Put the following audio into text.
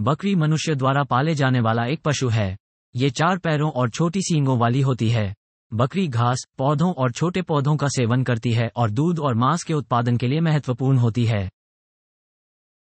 बकरी मनुष्य द्वारा पाले जाने वाला एक पशु है ये चार पैरों और छोटी सींगों वाली होती है बकरी घास पौधों और छोटे पौधों का सेवन करती है और दूध और मांस के उत्पादन के लिए महत्वपूर्ण होती है